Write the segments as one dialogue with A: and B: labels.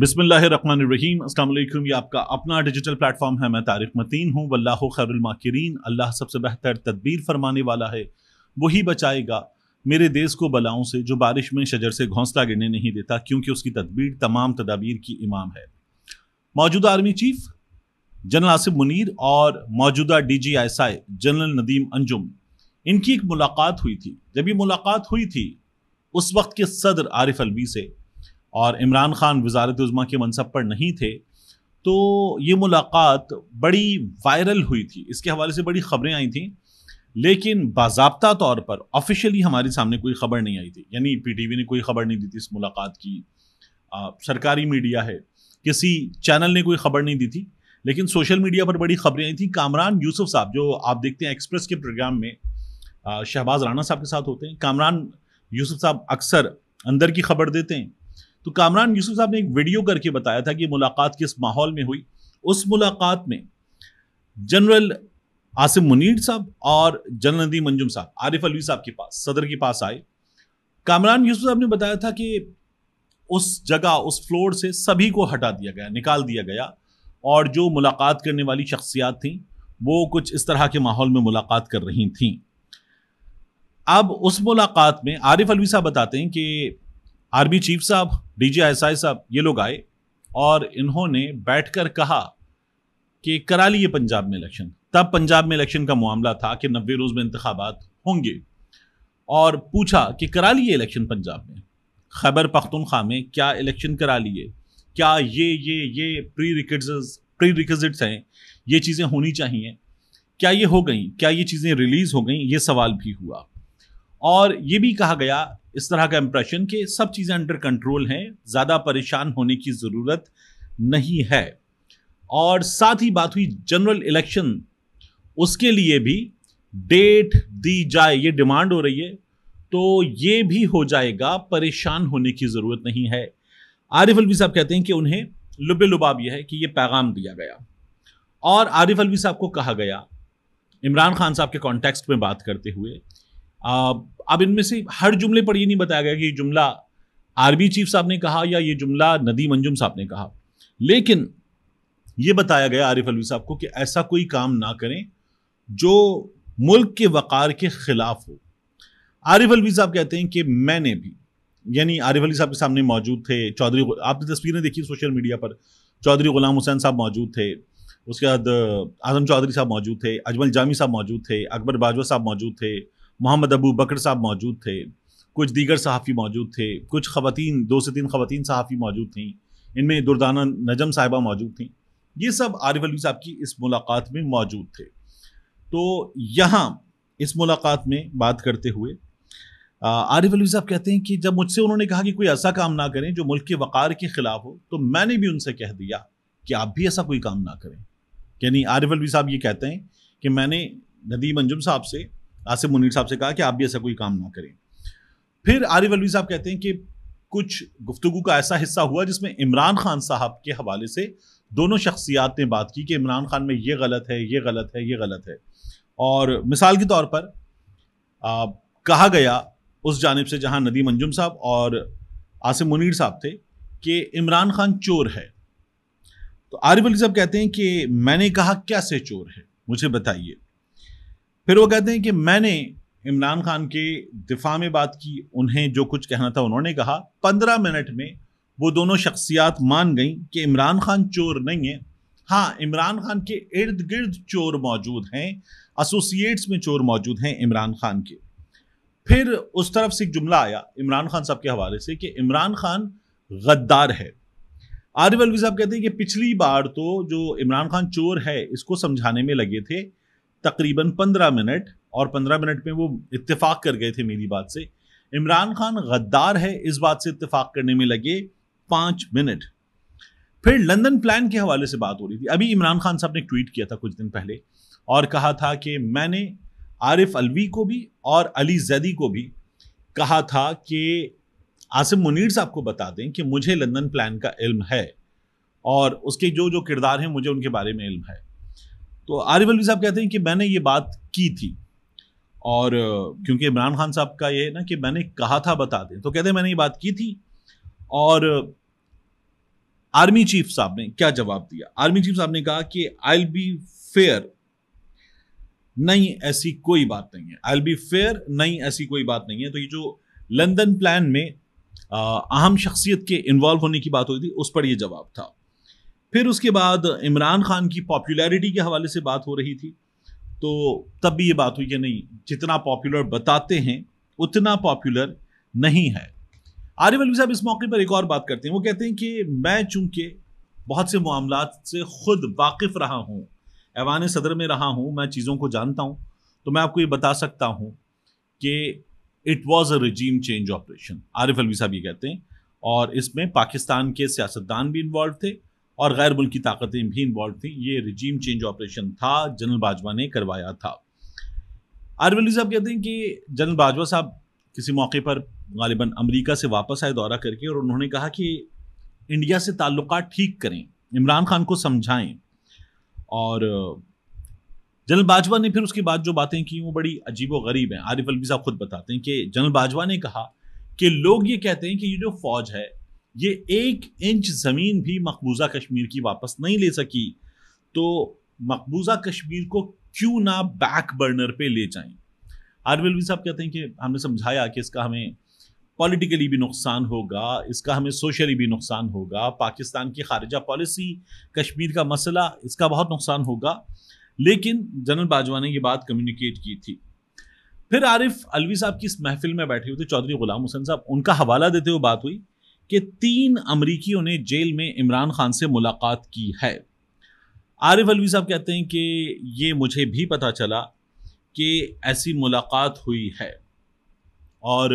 A: बिसमीम अल्लाम ये आपका अपना डिजिटल प्लेटफॉर्म है मैं तारिक मतीन हूँ वल्लाह खैरमाकरीन अल्लाह सबसे बेहतर तदबीर फरमाने वाला है वही बचाएगा मेरे देश को बलाओं से जो बारिश में शजर से घोंसला गिरने नहीं देता क्योंकि उसकी तदबीर तमाम तदाबीर की इमाम है मौजूदा army chief general Asif Munir और मौजूदा D G I general Nadeem Anjum इनकी एक मुलाकात हुई थी जब ये मुलाकात हुई थी उस वक्त के सदर आरिफ अलवी से और इमरान खान वजारत उज़मा के मनसब पर नहीं थे तो ये मुलाकात बड़ी वायरल हुई थी इसके हवाले से बड़ी खबरें आई थी लेकिन बाबा तौर पर ऑफिशियली हमारे सामने कोई खबर नहीं आई थी यानी पीटीवी ने कोई खबर नहीं दी थी इस मुलाकात की आ, सरकारी मीडिया है किसी चैनल ने कोई खबर नहीं दी थी लेकिन सोशल मीडिया पर बड़ी खबरें आई थी कामरान यूसुफ साहब जो आप देखते हैं एक्सप्रेस के प्रोग्राम में शहबाज राना साहब के साथ होते हैं कामरान यूसुफ साहब अक्सर अंदर की खबर देते हैं तो कामरान यूसुफ साहब ने एक वीडियो करके बताया था कि मुलाकात किस माहौल में हुई उस मुलाकात में जनरल आसिम मुनीर साहब और नदी मंजुम साहब आरिफ अलवी साहब के पास सदर के पास आए कामरान यूसुफ साहब ने बताया था कि उस जगह उस फ्लोर से सभी को हटा दिया गया निकाल दिया गया और जो मुलाकात करने वाली शख्सियात थी वो कुछ इस तरह के माहौल में मुलाकात कर रही थी अब उस मुलाकात में आरिफ अलवी साहब बताते हैं कि आर्मी चीफ साहब डीजी आई साहब ये लोग आए और इन्होंने बैठकर कहा कि करा लिए पंजाब में इलेक्शन तब पंजाब में इलेक्शन का मामला था कि नब्बे रोज़ में इंतबात होंगे और पूछा कि करा लिए इलेक्शन पंजाब में खैबर पख्तनख्वा में क्या इलेक्शन करा लिए क्या ये ये ये प्री रिकज प्री रिकजिट्स हैं ये चीज़ें होनी चाहिए क्या ये हो गई क्या ये चीज़ें रिलीज़ हो गई ये सवाल भी हुआ और ये भी कहा गया इस तरह का इंप्रेशन कि सब चीज़ें अंडर कंट्रोल हैं ज़्यादा परेशान होने की ज़रूरत नहीं है और साथ ही बात हुई जनरल इलेक्शन उसके लिए भी डेट दी जाए ये डिमांड हो रही है तो ये भी हो जाएगा परेशान होने की ज़रूरत नहीं है आरिफ अलवी साहब कहते हैं कि उन्हें लुबे लुबाब यह है कि ये पैगाम दिया गया और आरिफ अलवी साहब को कहा गया इमरान खान साहब के कॉन्टेक्स्ट में बात करते हुए अब इनमें से हर जुमले पर ये नहीं बताया गया कि ये जुमला आर्मी चीफ साहब ने कहा या ये जुमला नदी मंजुम साहब ने कहा लेकिन ये बताया गया आरिफ अलवी साहब को कि ऐसा कोई काम ना करें जो मुल्क के वक़ार के ख़िलाफ़ हो आरिफ अलवी साहब कहते हैं कि मैंने भी यानी आरिफ अली साहब के सामने मौजूद थे चौधरी आपने तस्वीरें देखी सोशल मीडिया पर चौधरी गुलाम हुसैन साहब मौजूद थे उसके बाद आजम चौधरी साहब मौजूद थे अजमल जामी साहब मौजूद थे अकबर बाजवा साहब मौजूद थे मोहम्मद अबू बकर साहब मौजूद थे कुछ दीगर सहाफ़ी मौजूद थे कुछ ख़वान दो से तीन ख़वान सहाफ़ी मौजूद थीं इनमें दुर्दाना नजम साहिबा मौजूद थीं ये सब आरिफ अली साहब की इस मुलाकात में मौजूद थे तो यहाँ इस मुलाकात में बात करते हुए आरिफ अली साहब कहते हैं कि जब मुझसे उन्होंने कहा कि कोई ऐसा काम ना करें जो मुल्क के वक़ार के ख़िलाफ़ हो तो मैंने भी उनसे कह दिया कि आप भी ऐसा कोई काम ना करें यानी आरिफ अलवी साहब ये कहते हैं कि मैंने नदीम अंजुम साहब से आसिफ मुनीर साहब से कहा कि आप भी ऐसा कोई काम ना करें फिर आरिफ अलवी साहब कहते हैं कि कुछ गुफ्तु का ऐसा हिस्सा हुआ जिसमें इमरान खान साहब के हवाले से दोनों शख्सियात ने बात की कि इमरान खान में ये गलत है ये गलत है ये गलत है और मिसाल के तौर पर आ, कहा गया उस जानब से जहां नदीम अंजुम साहब और आसिम मुनीर साहब थे कि इमरान खान चोर है तो आरिफ अली साहब कहते हैं कि मैंने कहा कैसे चोर है मुझे बताइए फिर वो कहते हैं कि मैंने इमरान खान के दिफा में बात की उन्हें जो कुछ कहना था उन्होंने कहा पंद्रह मिनट में वो दोनों शख्सियात मान गई कि इमरान खान चोर नहीं है हाँ इमरान खान के इर्द गिर्द चोर मौजूद हैं एसोसिएट्स में चोर मौजूद हैं इमरान खान के फिर उस तरफ से एक जुमला आया इमरान खान साहब के हवाले से कि इमरान खान गद्दार है आरिफ अलवी साहब कहते हैं कि पिछली बार तो जो इमरान खान चोर है इसको समझाने में लगे थे तकरीबन पंद्रह मिनट और पंद्रह मिनट में वो इत्तेफाक कर गए थे मेरी बात से इमरान खान गद्दार है इस बात से इत्तेफाक करने में लगे पाँच मिनट फिर लंदन प्लान के हवाले से बात हो रही थी अभी इमरान खान साहब ने ट्वीट किया था कुछ दिन पहले और कहा था कि मैंने आरिफ अलवी को भी और अली जैदी को भी कहा था कि आसिम मुनीर साहब को बता दें कि मुझे लंदन प्लान का इल्म है और उसके जो जो किरदार हैं मुझे उनके बारे में इल्म है तो आरिफ अलवी साहब कहते हैं कि मैंने ये बात की थी और क्योंकि इमरान खान साहब का ये ना कि मैंने कहा था बता दें तो कहते हैं मैंने ये बात की थी और आर्मी चीफ साहब ने क्या जवाब दिया आर्मी चीफ साहब ने कहा कि आई बी फेयर नहीं ऐसी कोई बात नहीं है आई बी फेयर नहीं ऐसी कोई बात नहीं है तो ये जो लंदन प्लान में अहम शख्सियत के इन्वॉल्व होने की बात हुई थी उस पर यह जवाब था फिर उसके बाद इमरान खान की पॉपुलैरिटी के हवाले से बात हो रही थी तो तब भी ये बात हुई कि नहीं जितना पॉपुलर बताते हैं उतना पॉपुलर नहीं है आरिफ अलवी साहब इस मौके पर एक और बात करते हैं वो कहते हैं कि मैं चूंकि बहुत से मामला से खुद वाकिफ रहा हूँ ऐवान सदर में रहा हूँ मैं चीज़ों को जानता हूँ तो मैं आपको ये बता सकता हूँ कि it was a regime change operation Arif Alvi साहब ये कहते हैं और इसमें पाकिस्तान के सियासतदान भी इन्वॉल्व थे और गैर मुल्की ताकतें भी इन्वॉल्व थीं ये रिजीम चेंज ऑपरेशन था जनरल बाजवा ने करवाया था आरवली साहब कहते हैं कि जनरल बाजवा साहब किसी मौके पर गालिबा अमरीका से वापस आए दौरा करके और उन्होंने कहा कि इंडिया से ताल्लुक ठीक करें इमरान खान को समझाएं और जनरल बाजवा ने फिर उसके बाद जो बातें की वो बड़ी अजीब व गरीब हैं आरिफ अलवी साहब खुद बताते हैं कि जनरल बाजवा ने कहा कि लोग ये कहते हैं कि ये जो फौज है ये एक इंच ज़मीन भी मकबूजा कश्मीर की वापस नहीं ले सकी तो मकबूजा कश्मीर को क्यों ना बैक बर्नर पे ले जाएं आरवेलवी साहब कहते हैं कि हमने समझाया कि इसका हमें पॉलिटिकली भी नुकसान होगा इसका हमें सोशली भी नुकसान होगा पाकिस्तान की खारजा पॉलिसी कश्मीर का मसला इसका बहुत नुकसान होगा लेकिन जनरल बाजवा ने ये बात कम्युनिकेट की थी फिर आरिफ अलवी साहब की इस महफिल में बैठे हुए थे चौधरी गुलाम हुसैन साहब उनका हवाला देते हुए बात हुई कि तीन अमरीकियों ने जेल में इमरान खान से मुलाकात की है आरिफ अलवी साहब कहते हैं कि ये मुझे भी पता चला कि ऐसी मुलाकात हुई है और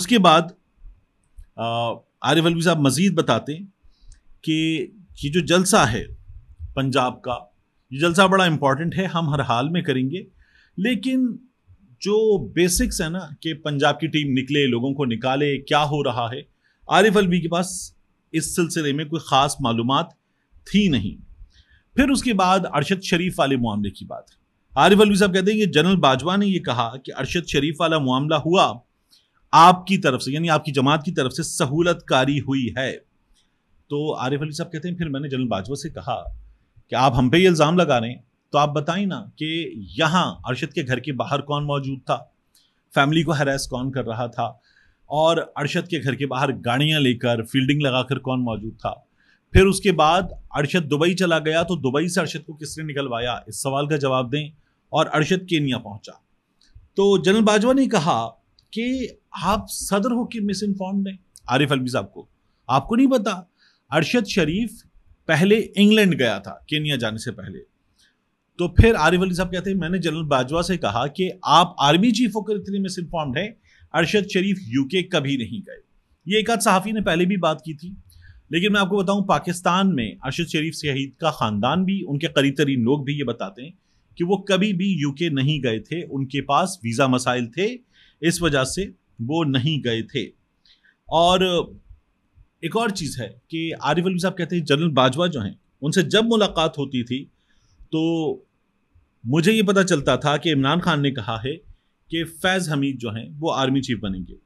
A: उसके बाद आरिफ अलवी साहब मज़ीद बताते हैं कि ये जो जलसा है पंजाब का ये जलसा बड़ा इम्पॉर्टेंट है हम हर हाल में करेंगे लेकिन जो बेसिक्स है ना कि पंजाब की टीम निकले लोगों को निकाले क्या हो रहा है आरिफ अलवी के पास इस सिलसिले में कोई ख़ास मालूम थी नहीं फिर उसके बाद अरशद शरीफ वाले मामले की बात आरिफ अलवी साहब कहते हैं कि जनरल बाजवा ने यह कहा कि अरशद शरीफ वाला मामला हुआ आपकी तरफ से यानी आपकी जमात की तरफ से सहूलत कारी हुई है तो आरिफ अली साहब कहते हैं फिर मैंने जनरल बाजवा से कहा कि आप हम पे ये इल्ज़ाम लगा रहे हैं तो आप बताएं ना कि यहाँ अरशद के घर के बाहर कौन मौजूद था फैमिली को हरास कौन कर रहा था और अरशद के घर के बाहर गाड़ियां लेकर फील्डिंग लगाकर कौन मौजूद था फिर उसके बाद अरशद दुबई चला गया तो दुबई से अरशद को किसने निकलवाया इस सवाल का जवाब दें और अरशद केनिया पहुंचा तो जनरल बाजवा ने कहा कि आप सदर होकर मिस इन्फॉर्म्ड हैं आरिफ अलवी साहब को आपको नहीं पता अरशद शरीफ पहले इंग्लैंड गया था केनिया जाने से पहले तो फिर आरिफ अली साहब कहते हैं मैंने जनरल बाजवा से कहा कि आप आर्मी चीफ होकर इतने मिस इन्फॉर्म्ड हैं अरशद शरीफ यूके कभी नहीं गए ये एक आध सहाफ़ी ने पहले भी बात की थी लेकिन मैं आपको बताऊं पाकिस्तान में अरशद शरीफ शहीद का ख़ानदान भी उनके करीब तरीन लोग भी ये बताते हैं कि वो कभी भी यूके नहीं गए थे उनके पास वीज़ा मसाइल थे इस वजह से वो नहीं गए थे और एक और चीज़ है कि आरिफ अली साहब कहते हैं जनरल बाजवा जो हैं उनसे जब मुलाकात होती थी तो मुझे ये पता चलता था कि इमरान खान ने कहा है कि फैज़ हमीद जो हैं वो आर्मी चीफ बनेंगे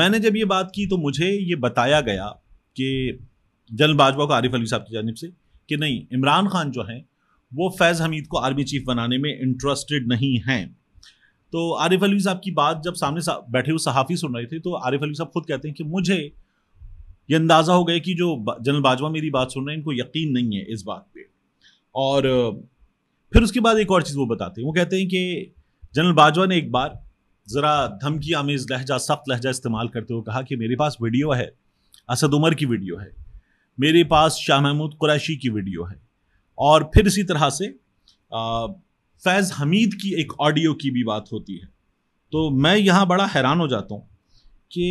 A: मैंने जब ये बात की तो मुझे ये बताया गया कि जनरल बाजवा को आरिफ अली साहब की जानब से कि नहीं इमरान खान जो हैं वो फैज़ हमीद को आर्मी चीफ बनाने में इंटरेस्टेड नहीं हैं तो आरिफ अली साहब की बात जब सामने सा, बैठे हुए सहाफ़ी सुन रहे थे तो आरिफ अली साहब खुद कहते हैं कि मुझे ये अंदाज़ा हो गया कि जो जनरल बाजवा मेरी बात सुन रहे हैं इनको यकीन नहीं है इस बात पर और फिर उसके बाद एक और चीज़ वो बताते हैं वो कहते हैं कि जनरल बाजवा ने एक बार ज़रा धमकी आमेज लहजा सख्त लहजा इस्तेमाल करते हुए कहा कि मेरे पास वीडियो है असद उमर की वीडियो है मेरे पास शाह महमूद कुरैशी की वीडियो है और फिर इसी तरह से फैज़ हमीद की एक ऑडियो की भी बात होती है तो मैं यहाँ बड़ा हैरान हो जाता हूँ कि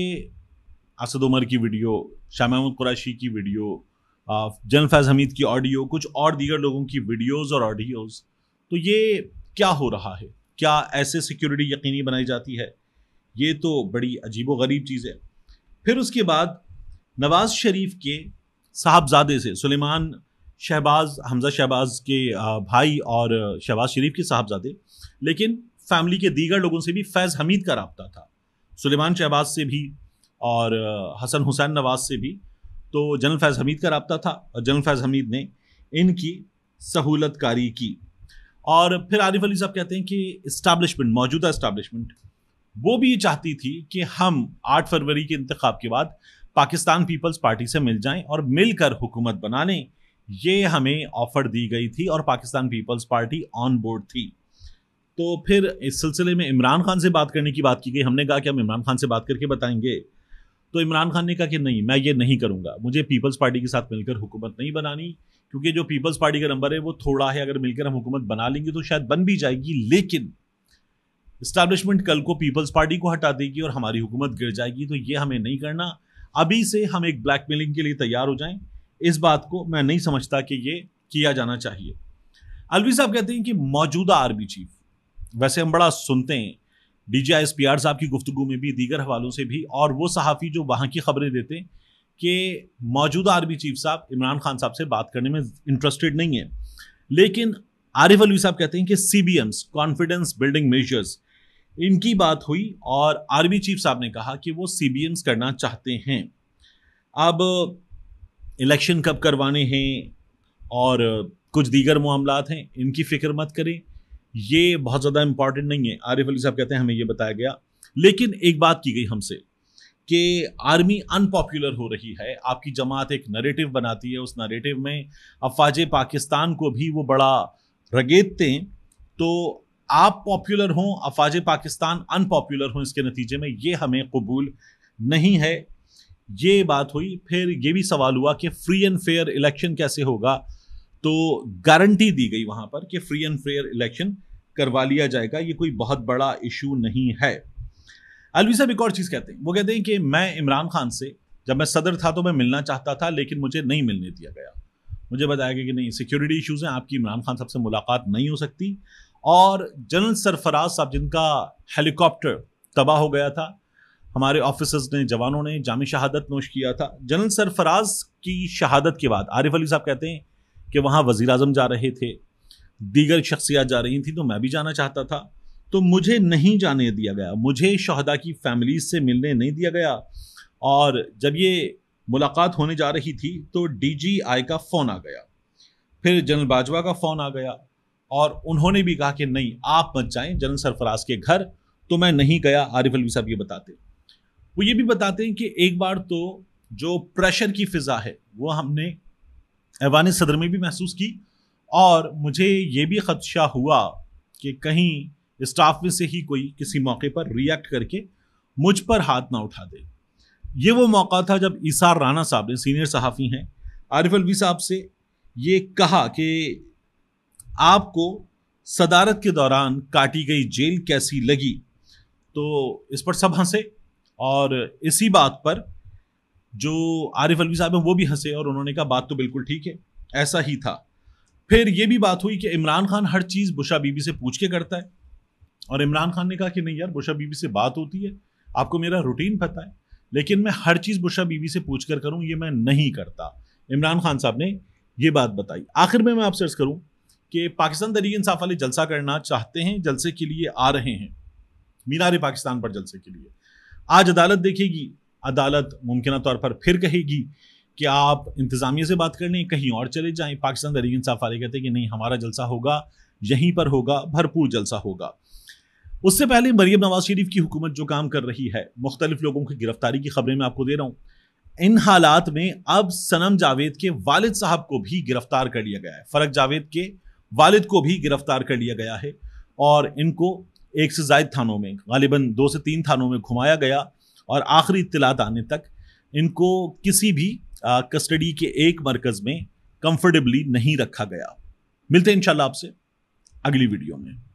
A: असद उमर की वीडियो शाह महमूद कुरैशी की वीडियो जन फैज़ हमीद की ऑडियो कुछ और दीगर लोगों की वीडियोज़ और ऑडियोज़ तो ये क्या हो रहा है क्या ऐसे सिक्योरिटी यकीनी बनाई जाती है ये तो बड़ी अजीब व गरीब चीज़ है फिर उसके बाद नवाज़ शरीफ के साहबजादे से सुलेमान शहबाज हमजा शहबाज के भाई और शहबाज शरीफ के साहबजादे लेकिन फैमिली के दीगर लोगों से भी फैज़ हमीद का रबता था सुलेमान शहबाज से भी और हसन हुसैन नवाज से भी तो जनरल फैज़ हमीद का रबता था और जनरल फैज़ हमीद ने इनकी सहूलत कारी की और फिर आरिफ अली साहब कहते हैं कि इस्टाब्लिशमेंट मौजूदा इस्टेब्लिशमेंट वो भी ये चाहती थी कि हम 8 फरवरी के इंतखब के बाद पाकिस्तान पीपल्स पार्टी से मिल जाएं और मिलकर हुकूमत बनाने ये हमें ऑफ़र दी गई थी और पाकिस्तान पीपल्स पार्टी ऑन बोर्ड थी तो फिर इस सिलसिले में इमरान खान से बात करने की बात की गई हमने कहा कि हम इमरान खान से बात करके बताएंगे तो इमरान खान ने कहा कि नहीं मैं ये नहीं करूँगा मुझे पीपल्स पार्टी के साथ मिलकर हुकूमत नहीं बनानी क्योंकि जो पीपल्स पार्टी का नंबर है वो थोड़ा है अगर मिलकर हम हुकूमत बना लेंगे तो शायद बन भी जाएगी लेकिन इस्टेब्लिशमेंट कल को पीपल्स पार्टी को हटा देगी और हमारी हुकूमत गिर जाएगी तो ये हमें नहीं करना अभी से हम एक ब्लैकमेलिंग के लिए तैयार हो जाएं इस बात को मैं नहीं समझता कि ये किया जाना चाहिए अलवी साहब कहते हैं कि मौजूदा आर्मी चीफ वैसे हम बड़ा सुनते हैं D G I S P R साहब की गुफ्तु में भी दीगर हवालों से भी और वो सहाफ़ी जो वहाँ की खबरें देते हैं कि मौजूदा आर्मी चीफ साहब इमरान खान साहब से बात करने में इंटरेस्टेड नहीं है लेकिन आरिफ अलवी साहब कहते हैं कि C B Ms confidence building measures इनकी बात हुई और आर्मी चीफ साहब ने कहा कि वो सी बी एम्स करना चाहते हैं अब इलेक्शन कब करवाने हैं और कुछ दीगर मामला हैं इनकी फ़िक्र मत करें ये बहुत ज़्यादा इंपॉर्टेंट नहीं है आरिफ अली साहब कहते हैं हमें ये बताया गया लेकिन एक बात की गई हमसे कि आर्मी अनपॉपुलर हो रही है आपकी जमात एक नरेटिव बनाती है उस नरेटिव में अफवाज पाकिस्तान को भी वो बड़ा रगेदते हैं तो आप पॉपुलर हों अफवाज पाकिस्तान अनपॉपुलर हों इसके नतीजे में ये हमें कबूल नहीं है ये बात हुई फिर ये भी सवाल हुआ कि फ्री एंड फेयर इलेक्शन कैसे होगा तो गारंटी दी गई वहाँ पर कि फ्री एंड फेयर इलेक्शन करवा लिया जाएगा ये कोई बहुत बड़ा इशू नहीं है अलवी साहब एक और चीज़ कहते हैं वो कहते हैं कि मैं इमरान खान से जब मैं सदर था तो मैं मिलना चाहता था लेकिन मुझे नहीं मिलने दिया गया मुझे बताया गया कि नहीं सिक्योरिटी इश्यूज़ हैं आपकी इमरान खान साहब से मुलाकात नहीं हो सकती और जनरल सरफराज साहब जिनका हेलीकॉप्टर तबाह हो गया था हमारे ऑफिसर्स ने जवानों ने जाम शहादत नोश किया था जनरल सरफराज की शहादत के बाद आरिफ अली साहब कहते हैं कि वहाँ वज़ी अजम जा रहे थे दीगर शख्सियात जा रही थी तो मैं भी जाना चाहता था तो मुझे नहीं जाने दिया गया मुझे शहदा की फैमिली से मिलने नहीं दिया गया और जब ये मुलाकात होने जा रही थी तो डीजीआई का फ़ोन आ गया फिर जनरल बाजवा का फ़ोन आ गया और उन्होंने भी कहा कि नहीं आप मत जाएं जनरल सरफराज के घर तो मैं नहीं गया आरिफ अलवी साहब ये बताते वो ये भी बताते हैं कि एक बार तो जो प्रेशर की फ़िज़ा है वो हमने ऐवान सदर में भी महसूस की और मुझे ये भी खदशा हुआ कि कहीं स्टाफ में से ही कोई किसी मौके पर रिएक्ट करके मुझ पर हाथ ना उठा दे ये वो मौका था जब ईसार राना साहब ने सीनियर सहाफ़ी हैं आरिफ अलवी साहब से ये कहा कि आपको सदारत के दौरान काटी गई जेल कैसी लगी तो इस पर सब हंसे और इसी बात पर जो आरिफ अलवी साहब हैं वो भी हंसे और उन्होंने कहा बात तो बिल्कुल ठीक है ऐसा ही था फिर ये भी बात हुई कि इमरान खान हर चीज़ बुशा बीबी से पूछ के करता है और इमरान खान ने कहा कि नहीं यार बुशा बीबी से बात होती है आपको मेरा रूटीन पता है लेकिन मैं हर चीज़ बुशा बीबी से पूछ कर करूँ ये मैं नहीं करता इमरान खान साहब ने ये बात बताई आखिर में मैं आपसे अर्ज करूँ कि पाकिस्तान तरीके इंसाफ वाले जलसा करना चाहते हैं जलसे के लिए आ रहे हैं मीनार पाकिस्तान पर जलसे के लिए आज अदालत देखेगी अदालत मुमकिन तौर पर फिर कहेगी कि आप इंतज़ामिया से बात कर लें कहीं और चले जाएं पाकिस्तान तरीके इंसाफ वाले कहते हैं कि नहीं हमारा जलसा होगा यहीं पर होगा भरपूर जलसा होगा उससे पहले मरीम नवाज शरीफ की हुकूमत जो काम कर रही है मुख्तलिफ लोगों की गिरफ्तारी की खबरें मैं आपको दे रहा हूँ इन हालात में अब सनम जावेद के वालिद साहब को भी गिरफ्तार कर लिया गया है फरक जावेद के वालिद को भी गिरफ्तार कर लिया गया है और इनको एक से जायद थानों में गालिबा दो से तीन थानों में घुमाया गया और आखिरी इतलात आने तक इनको किसी भी कस्टडी के एक मरकज़ में कंफर्टेबली नहीं रखा गया मिलते हैं इंशाल्लाह आपसे अगली वीडियो में